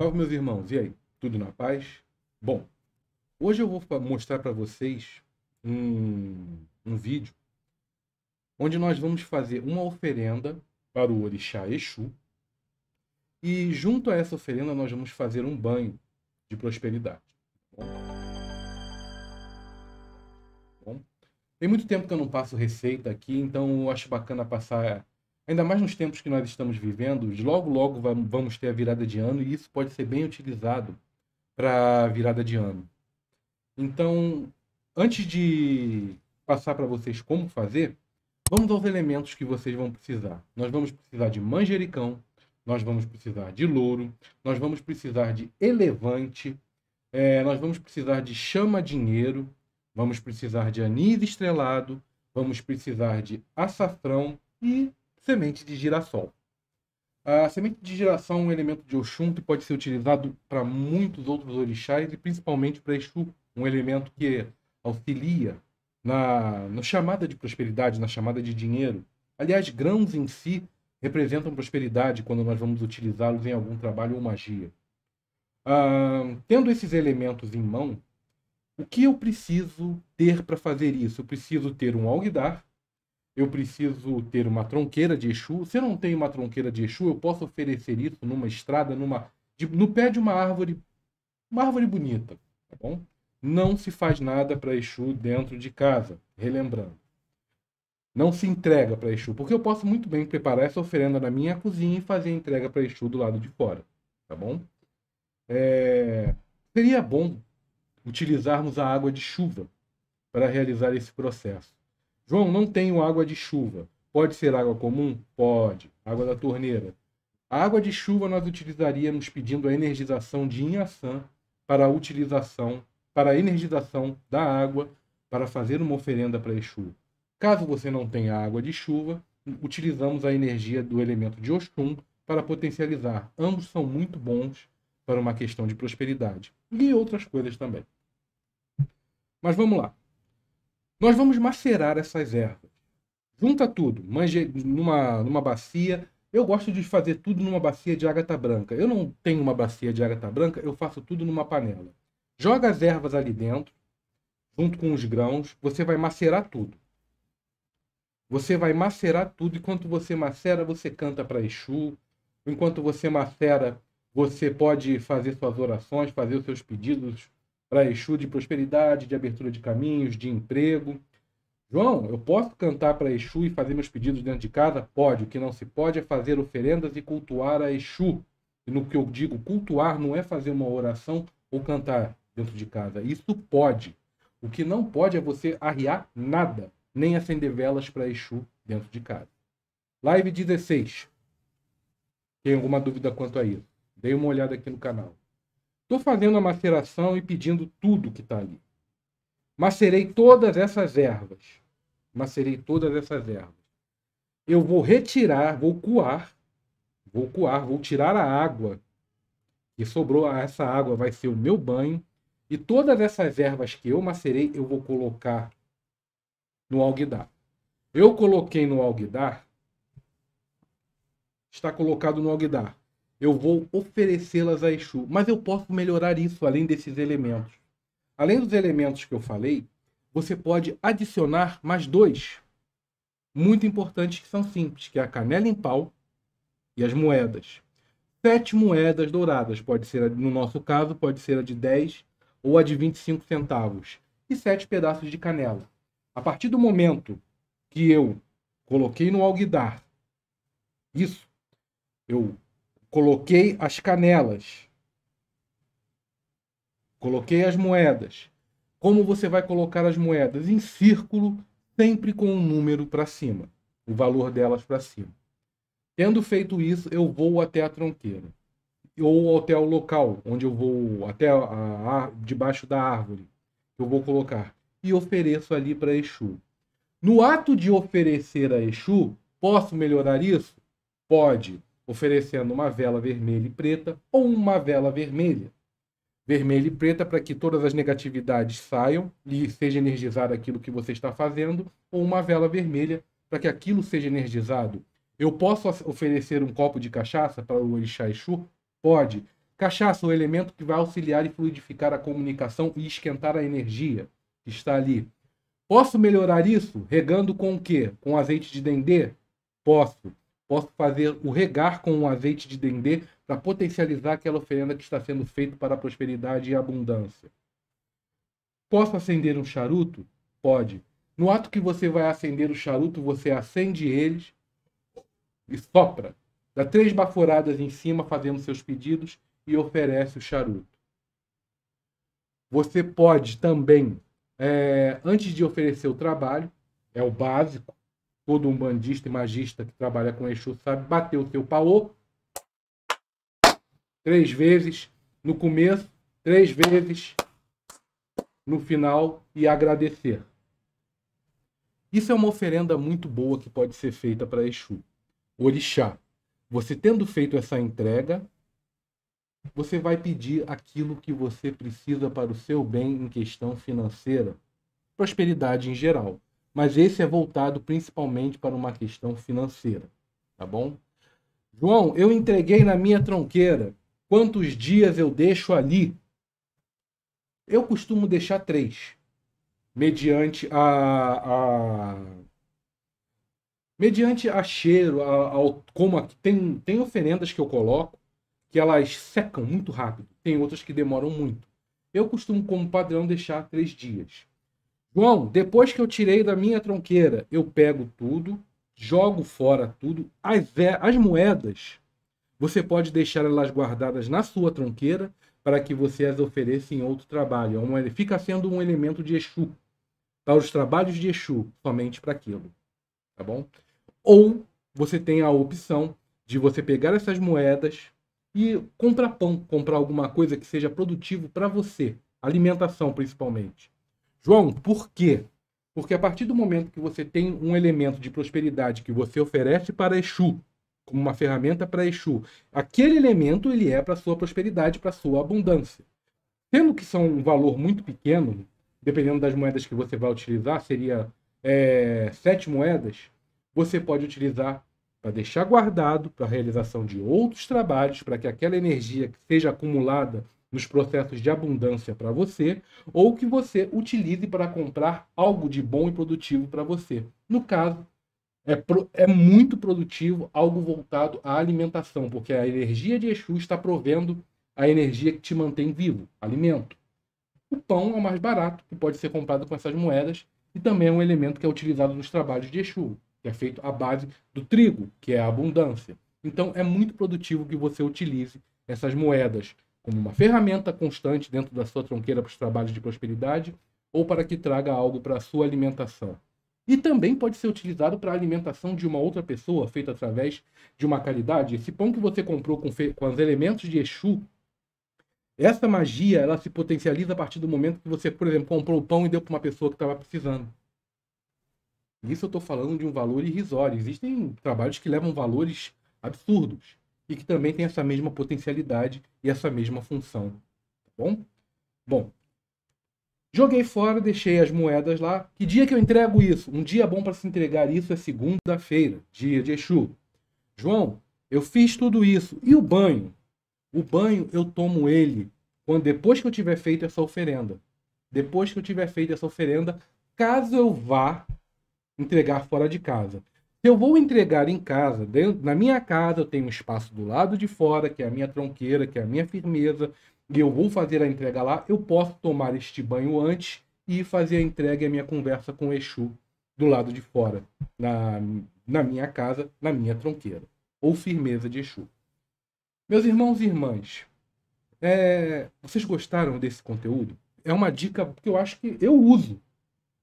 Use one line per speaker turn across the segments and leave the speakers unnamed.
Salve, meus irmãos. E aí? Tudo na paz? Bom, hoje eu vou mostrar para vocês um, um vídeo onde nós vamos fazer uma oferenda para o orixá Exu e junto a essa oferenda nós vamos fazer um banho de prosperidade. Bom, tem muito tempo que eu não passo receita aqui, então eu acho bacana passar Ainda mais nos tempos que nós estamos vivendo, logo logo vamos ter a virada de ano e isso pode ser bem utilizado para a virada de ano. Então, antes de passar para vocês como fazer, vamos aos elementos que vocês vão precisar. Nós vamos precisar de manjericão, nós vamos precisar de louro, nós vamos precisar de elevante, é, nós vamos precisar de chama-dinheiro, vamos precisar de anis estrelado, vamos precisar de açafrão e semente de girassol. A semente de girassol é um elemento de Oxum que pode ser utilizado para muitos outros orixás e principalmente para Exu, um elemento que auxilia na, na chamada de prosperidade, na chamada de dinheiro. Aliás, grãos em si representam prosperidade quando nós vamos utilizá-los em algum trabalho ou magia. Ah, tendo esses elementos em mão, o que eu preciso ter para fazer isso? Eu preciso ter um alguidar, eu preciso ter uma tronqueira de Exu. Se eu não tenho uma tronqueira de Exu, eu posso oferecer isso numa estrada, numa de, no pé de uma árvore, uma árvore bonita, tá bom? Não se faz nada para Exu dentro de casa, relembrando. Não se entrega para Exu, porque eu posso muito bem preparar essa oferenda na minha cozinha e fazer a entrega para Exu do lado de fora, tá bom? É... Seria bom utilizarmos a água de chuva para realizar esse processo. João, não tenho água de chuva. Pode ser água comum? Pode. Água da torneira. A água de chuva nós utilizaríamos pedindo a energização de Inhaçã para a utilização, para a energização da água para fazer uma oferenda para Exu. Caso você não tenha água de chuva, utilizamos a energia do elemento de Oxum para potencializar. Ambos são muito bons para uma questão de prosperidade e outras coisas também. Mas vamos lá. Nós vamos macerar essas ervas. Junta tudo, manje numa, numa bacia. Eu gosto de fazer tudo numa bacia de ágata branca. Eu não tenho uma bacia de ágata branca, eu faço tudo numa panela. Joga as ervas ali dentro, junto com os grãos, você vai macerar tudo. Você vai macerar tudo. Enquanto você macera, você canta para Exu. Enquanto você macera, você pode fazer suas orações, fazer os seus pedidos, para Exu de prosperidade, de abertura de caminhos, de emprego. João, eu posso cantar para Exu e fazer meus pedidos dentro de casa? Pode. O que não se pode é fazer oferendas e cultuar a Exu. E no que eu digo cultuar não é fazer uma oração ou cantar dentro de casa. Isso pode. O que não pode é você arriar nada, nem acender velas para Exu dentro de casa. Live 16. Tem alguma dúvida quanto a isso? Dê uma olhada aqui no canal. Estou fazendo a maceração e pedindo tudo que está ali. Macerei todas essas ervas. Macerei todas essas ervas. Eu vou retirar, vou coar, vou coar, vou tirar a água que sobrou. Essa água vai ser o meu banho. E todas essas ervas que eu macerei, eu vou colocar no alguidar. Eu coloquei no alguidar, está colocado no alguidar eu vou oferecê-las a Exu. Mas eu posso melhorar isso além desses elementos. Além dos elementos que eu falei, você pode adicionar mais dois muito importantes que são simples, que é a canela em pau e as moedas. Sete moedas douradas, pode ser, no nosso caso, pode ser a de 10 ou a de 25 centavos, e sete pedaços de canela. A partir do momento que eu coloquei no alguidar isso, eu Coloquei as canelas. Coloquei as moedas. Como você vai colocar as moedas? Em círculo, sempre com um número para cima, o valor delas para cima. Tendo feito isso, eu vou até a tronqueira ou até o local onde eu vou até a, a, debaixo da árvore eu vou colocar e ofereço ali para Exu. No ato de oferecer a Exu, posso melhorar isso? Pode oferecendo uma vela vermelha e preta ou uma vela vermelha. Vermelha e preta para que todas as negatividades saiam e seja energizado aquilo que você está fazendo, ou uma vela vermelha para que aquilo seja energizado. Eu posso oferecer um copo de cachaça para o Orixá Exu? Pode. Cachaça é o elemento que vai auxiliar e fluidificar a comunicação e esquentar a energia que está ali. Posso melhorar isso regando com o quê? Com azeite de dendê? Posso. Posso fazer o regar com um azeite de dendê para potencializar aquela oferenda que está sendo feita para a prosperidade e abundância. Posso acender um charuto? Pode. No ato que você vai acender o charuto, você acende eles e sopra. Dá três baforadas em cima, fazendo seus pedidos e oferece o charuto. Você pode também, é, antes de oferecer o trabalho, é o básico, todo um bandista e magista que trabalha com Exu sabe, bater o seu paô três vezes no começo, três vezes no final e agradecer. Isso é uma oferenda muito boa que pode ser feita para Exu. Orixá, você tendo feito essa entrega, você vai pedir aquilo que você precisa para o seu bem em questão financeira, prosperidade em geral mas esse é voltado principalmente para uma questão financeira, tá bom? João, eu entreguei na minha tronqueira. Quantos dias eu deixo ali? Eu costumo deixar três, mediante a, a mediante a cheiro, a, a, como a, tem, tem oferendas que eu coloco que elas secam muito rápido, tem outras que demoram muito. Eu costumo, como padrão, deixar três dias. João, depois que eu tirei da minha tronqueira, eu pego tudo, jogo fora tudo. As, as moedas, você pode deixar elas guardadas na sua tronqueira para que você as ofereça em outro trabalho. É ele fica sendo um elemento de Exu. Para os trabalhos de Exu, somente para aquilo. Tá bom? Ou você tem a opção de você pegar essas moedas e comprar pão, comprar alguma coisa que seja produtivo para você. Alimentação, principalmente. João, por quê? Porque a partir do momento que você tem um elemento de prosperidade que você oferece para Exu, como uma ferramenta para Exu, aquele elemento ele é para sua prosperidade, para sua abundância. Sendo que são um valor muito pequeno, dependendo das moedas que você vai utilizar, seria é, sete moedas, você pode utilizar para deixar guardado para a realização de outros trabalhos, para que aquela energia que seja acumulada nos processos de abundância para você, ou que você utilize para comprar algo de bom e produtivo para você. No caso, é, pro, é, muito produtivo algo voltado à alimentação, porque a energia de Exu está provendo a energia que te mantém vivo, alimento. O pão é o mais barato, que pode ser comprado com essas moedas, e também é um elemento que é utilizado nos trabalhos de Exu, que é feito à base do trigo, que é a abundância. Então é muito produtivo que você utilize essas moedas como uma ferramenta constante dentro da sua tronqueira para os trabalhos de prosperidade ou para que traga algo para a sua alimentação. E também pode ser utilizado para a alimentação de uma outra pessoa, feita através de uma caridade. Esse pão que você comprou com, com os elementos de Exu, essa magia ela se potencializa a partir do momento que você, por exemplo, comprou o pão e deu para uma pessoa que estava precisando. Isso eu estou falando de um valor irrisório. Existem trabalhos que levam valores absurdos e que também tem essa mesma potencialidade e essa mesma função. Tá bom? Bom, joguei fora, deixei as moedas lá. Que dia que eu entrego isso? Um dia bom para se entregar isso é segunda-feira, dia de Exu. João, eu fiz tudo isso. E o banho? O banho eu tomo ele quando depois que eu tiver feito essa oferenda. Depois que eu tiver feito essa oferenda, caso eu vá entregar fora de casa eu vou entregar em casa, dentro, na minha casa, eu tenho um espaço do lado de fora, que é a minha tronqueira, que é a minha firmeza, e eu vou fazer a entrega lá, eu posso tomar este banho antes e fazer a entrega e a minha conversa com o Exu do lado de fora, na, na minha casa, na minha tronqueira, ou firmeza de Exu. Meus irmãos e irmãs, é, vocês gostaram desse conteúdo? É uma dica que eu acho que eu uso.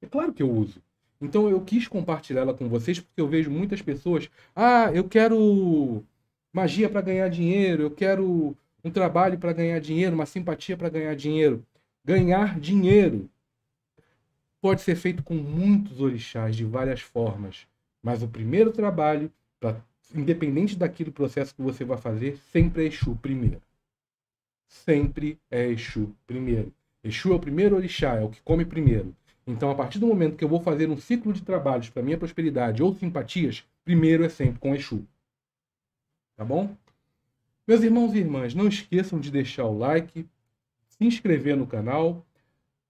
É claro que eu uso. Então eu quis compartilhar ela com vocês porque eu vejo muitas pessoas, ah, eu quero magia para ganhar dinheiro, eu quero um trabalho para ganhar dinheiro, uma simpatia para ganhar dinheiro. Ganhar dinheiro pode ser feito com muitos orixás de várias formas, mas o primeiro trabalho, pra, independente daquele processo que você vai fazer, sempre é Exu primeiro. Sempre é Exu primeiro. Exu é o primeiro orixá, é o que come primeiro. Então, a partir do momento que eu vou fazer um ciclo de trabalhos para minha prosperidade ou simpatias, primeiro é sempre com Exu. Tá bom? Meus irmãos e irmãs, não esqueçam de deixar o like, se inscrever no canal.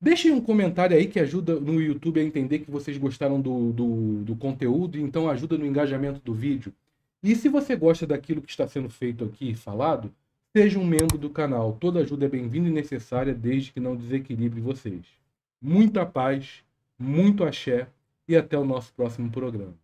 Deixem um comentário aí que ajuda no YouTube a entender que vocês gostaram do, do, do conteúdo, então ajuda no engajamento do vídeo. E se você gosta daquilo que está sendo feito aqui e falado, seja um membro do canal. Toda ajuda é bem-vinda e necessária, desde que não desequilibre vocês. Muita paz, muito axé e até o nosso próximo programa.